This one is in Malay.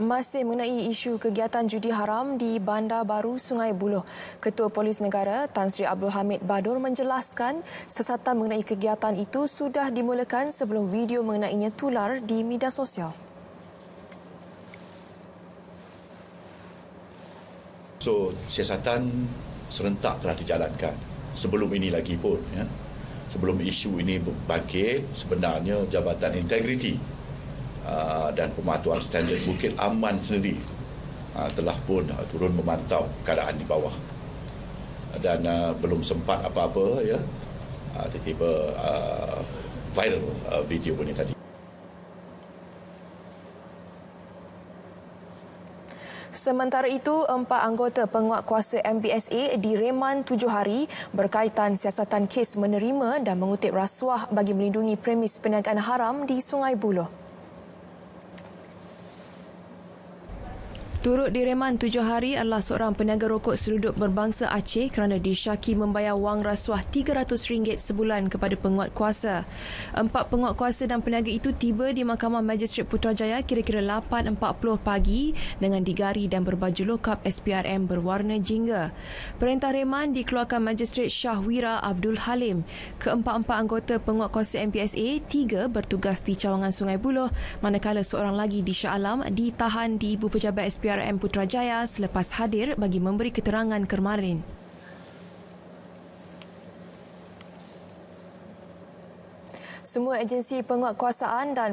Masih mengenai isu kegiatan judi haram di Bandar Baru Sungai Buloh, Ketua Polis Negara Tan Sri Abdul Hamid Badur menjelaskan sesatan mengenai kegiatan itu sudah dimulakan sebelum video mengenainya tular di media sosial. So, siasatan serentak telah dijalankan sebelum ini lagi pun. Ya. Sebelum isu ini bangkit, sebenarnya Jabatan Integriti Ah, dan pematuhan standard Bukit Aman sendiri ah, telah pun ah, turun memantau keadaan di bawah dan uh, belum sempat apa-apa ya uh, tiba-tiba uh, viral uh, video ini tadi Sementara itu, empat anggota penguat kuasa MBSA direman tujuh hari berkaitan siasatan kes menerima dan mengutip rasuah bagi melindungi premis perniagaan haram di Sungai Buloh. Turut direman tujuh hari adalah seorang peniaga rokok seludup berbangsa Aceh kerana disyaki membayar wang rasuah RM300 sebulan kepada penguat kuasa. Empat penguat kuasa dan peniaga itu tiba di Mahkamah majistret Putrajaya kira-kira 8.40 pagi dengan digari dan berbaju lokap SPRM berwarna jingga. Perintah reman dikeluarkan Magistrate Syahwira Abdul Halim. Keempat-empat anggota penguat kuasa MPSA, tiga bertugas di cawangan Sungai Buloh manakala seorang lagi di Shah Alam ditahan di Ibu Pejabat SPRM PRM Putrajaya selepas hadir bagi memberi keterangan kemarin. Semua agensi penguatkuasaan dan